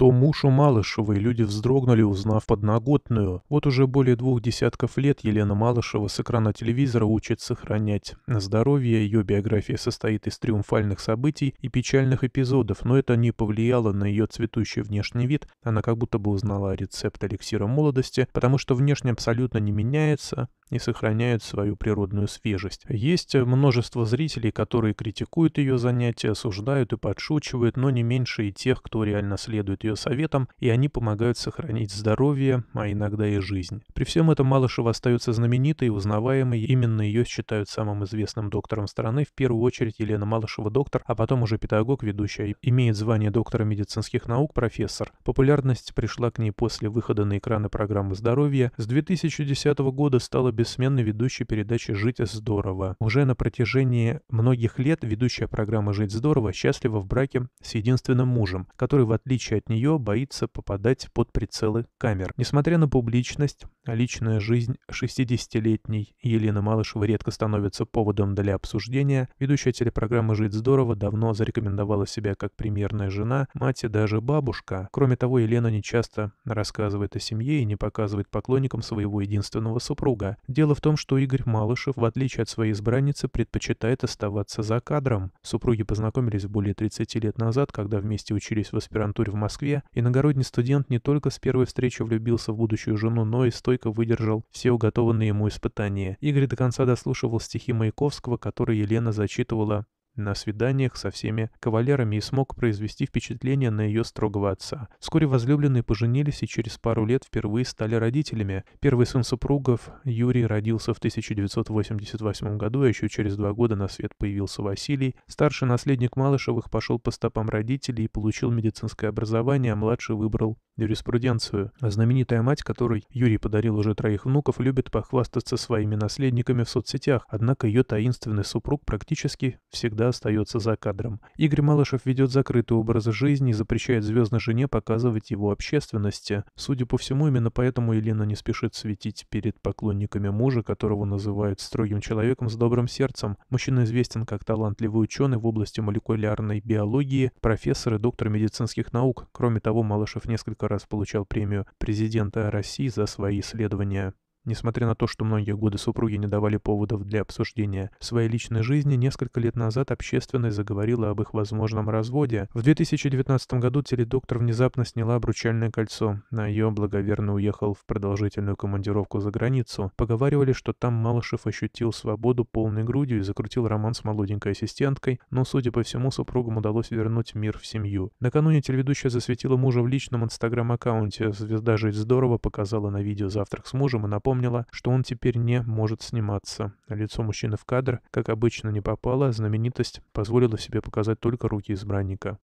то муж Малышевой люди вздрогнули, узнав подноготную. Вот уже более двух десятков лет Елена Малышева с экрана телевизора учит сохранять здоровье. Ее биография состоит из триумфальных событий и печальных эпизодов, но это не повлияло на ее цветущий внешний вид. Она как будто бы узнала рецепт эликсира молодости, потому что внешне абсолютно не меняется, и сохраняют свою природную свежесть. Есть множество зрителей, которые критикуют ее занятия, осуждают и подшучивают, но не меньше и тех, кто реально следует ее советам, и они помогают сохранить здоровье, а иногда и жизнь. При всем этом Малышева остается знаменитой и узнаваемой, именно ее считают самым известным доктором страны, в первую очередь Елена Малышева доктор, а потом уже педагог, ведущая, имеет звание доктора медицинских наук, профессор. Популярность пришла к ней после выхода на экраны программы «Здоровье». С 2010 года стала бессменный ведущий передачи «Жить здорово». Уже на протяжении многих лет ведущая программы «Жить здорово» счастлива в браке с единственным мужем, который, в отличие от нее, боится попадать под прицелы камер. Несмотря на публичность, личная жизнь 60-летней Елены Малышевой редко становится поводом для обсуждения. Ведущая телепрограммы «Жить здорово» давно зарекомендовала себя как примерная жена, мать и даже бабушка. Кроме того, Елена не часто рассказывает о семье и не показывает поклонникам своего единственного супруга. Дело в том, что Игорь Малышев, в отличие от своей избранницы, предпочитает оставаться за кадром. Супруги познакомились более 30 лет назад, когда вместе учились в аспирантуре в Москве. Иногородний студент не только с первой встречи влюбился в будущую жену, но и стойко выдержал все уготованные ему испытания. Игорь до конца дослушивал стихи Маяковского, которые Елена зачитывала на свиданиях со всеми кавалерами и смог произвести впечатление на ее строгого отца. Вскоре возлюбленные поженились и через пару лет впервые стали родителями. Первый сын супругов, Юрий, родился в 1988 году, а еще через два года на свет появился Василий. Старший наследник Малышевых пошел по стопам родителей и получил медицинское образование, а младший выбрал юриспруденцию. А знаменитая мать, которой Юрий подарил уже троих внуков, любит похвастаться своими наследниками в соцсетях, однако ее таинственный супруг практически всегда остается за кадром. Игорь Малышев ведет закрытый образ жизни и запрещает звездной жене показывать его общественности. Судя по всему, именно поэтому Елена не спешит светить перед поклонниками мужа, которого называют строгим человеком с добрым сердцем. Мужчина известен как талантливый ученый в области молекулярной биологии, профессор и доктор медицинских наук. Кроме того, Малышев несколько раз получал премию президента России за свои исследования. Несмотря на то, что многие годы супруги не давали поводов для обсуждения своей личной жизни, несколько лет назад общественность заговорила об их возможном разводе. В 2019 году теледоктор внезапно сняла обручальное кольцо, а ее благоверно уехал в продолжительную командировку за границу. Поговаривали, что там Малышев ощутил свободу полной грудью и закрутил роман с молоденькой ассистенткой, но, судя по всему, супругам удалось вернуть мир в семью. Накануне телеведущая засветила мужа в личном инстаграм-аккаунте. Звезда «Жить здорово» показала на видео завтрак с мужем и напомнила, напомнила, что он теперь не может сниматься. Лицо мужчины в кадр, как обычно, не попало, а знаменитость позволила себе показать только руки избранника.